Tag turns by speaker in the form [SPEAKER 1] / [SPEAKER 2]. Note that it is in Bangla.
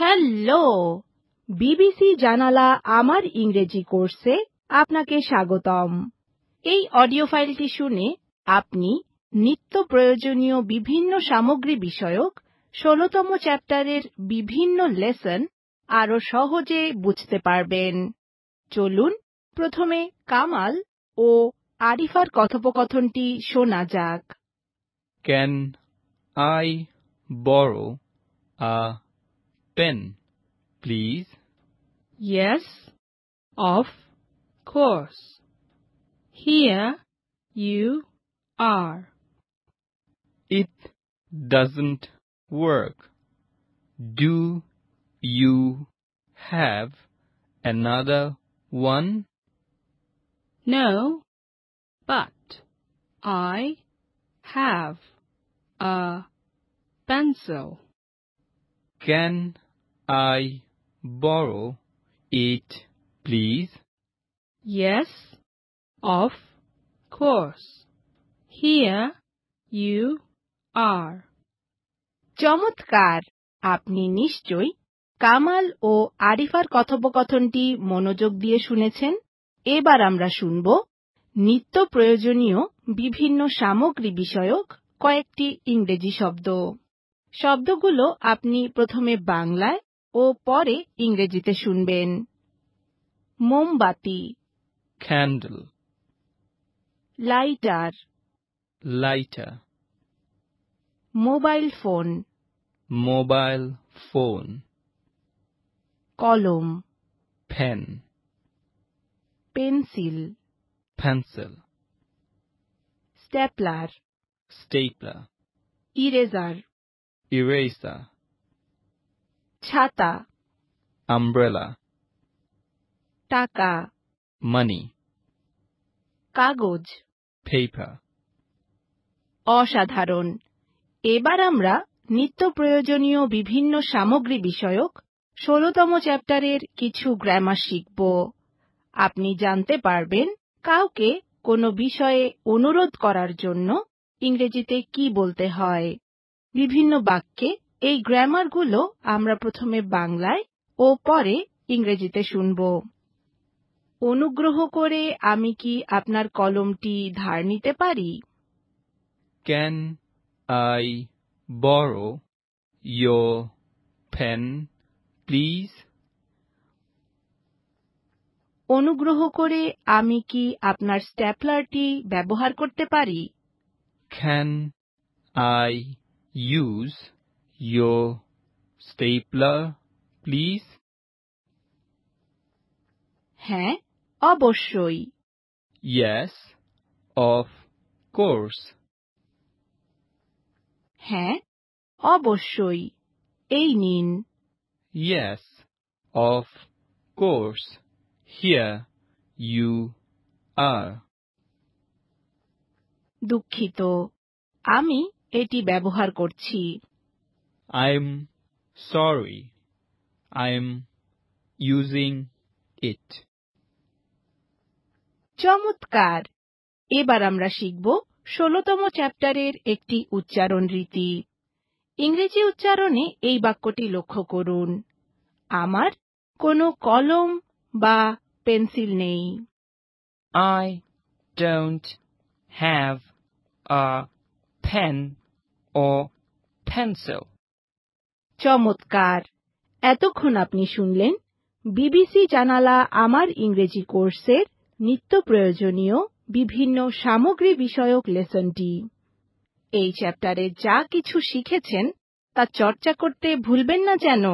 [SPEAKER 1] হ্যালো বিবিসি জানালা আমার ইংরেজি কোর্সে আপনাকে স্বাগতম এই অডিও ফাইলটি শুনে আপনি নিত্য প্রয়োজনীয় বিভিন্ন সামগ্রী বিষয়ক ষোলতম চ্যাপ্টারের বিভিন্ন লেসন আরও সহজে বুঝতে পারবেন চলুন প্রথমে কামাল ও আরিফার কথোপকথনটি শোনা যাক
[SPEAKER 2] can I borrow a pen, please?
[SPEAKER 1] Yes, of course. Here you are.
[SPEAKER 2] It doesn't work. Do you have another one?
[SPEAKER 1] No, but I have a pencil.
[SPEAKER 2] Can I borrow it, please?
[SPEAKER 1] Yes, of course. Here you are. চমৎকার আপনি নিশ্চয়ই কামাল ও আরিফার কথোপকথনটি মনোযোগ দিয়ে শুনেছেন এবার আমরা শুনব নিত্য প্রয়োজনীয় বিভিন্ন সামগ্রী বিষয়ক কয়েকটি ইংরেজি শব্দ শব্দগুলো আপনি প্রথমে বাংলায় ও পরে ইংরেজিতে শুনবেন মোমবাতি candle lighter lighter mobile phone
[SPEAKER 2] mobile phone কলম pen pencil pencil
[SPEAKER 1] stapler stapler eraser
[SPEAKER 2] eraser ছাতা আমব্রেলা টাকা মানি কাগজ paper
[SPEAKER 1] অসাধারণ এবার আমরা নিত্য প্রয়োজনীয় বিভিন্ন সামগ্রী বিষয়ক ষোলতম চ্যাপ্টারের কিছু গ্রামার শিখব আপনি জানতে পারবেন কাউকে কোনো বিষয়ে অনুরোধ করার জন্য ইংরেজিতে কি বলতে হয় বিভিন্ন বাক্যে এই গ্রামারগুলো আমরা প্রথমে বাংলায় ও পরে ইংরেজিতে শুনব অনুগ্রহ করে আমি কি আপনার কলমটি ধার নিতে পারি
[SPEAKER 2] ক্যান আই বড় ইয় ফ্যান প্লিজ
[SPEAKER 1] অনুগ্রহ করে আমি কি আপনার স্ট্যাপলারটি ব্যবহার করতে পারি
[SPEAKER 2] can I use your stapler, please?
[SPEAKER 1] হ্যাঁ অবশ্যই
[SPEAKER 2] Yes, of course.
[SPEAKER 1] হ্যাঁ অবশ্যই এই নিন
[SPEAKER 2] Yes, of course. Here you are.
[SPEAKER 1] দুঃখিত আমি এটি ব্যবহার করছি
[SPEAKER 2] I'm sorry. I'm using it.
[SPEAKER 1] চমৎকার এবার আমরা শিখব ষোলতম চ্যাপ্টারের একটি উচ্চারণ রীতি ইংরেজি উচ্চারণে এই বাক্যটি লক্ষ্য করুন আমার কোনো কলম বা পেন্সিল নেই
[SPEAKER 2] I don't have a
[SPEAKER 1] pen or pencil চমৎকার এতক্ষণ আপনি শুনলেন বিবিসি জানালা আমার ইংরেজি কোর্সের নিত্য প্রয়োজনীয় বিভিন্ন সামগ্রী বিষয়ক লেসনটি এই চ্যাপ্টারে যা কিছু শিখেছেন তা চর্চা করতে ভুলবেন না যেন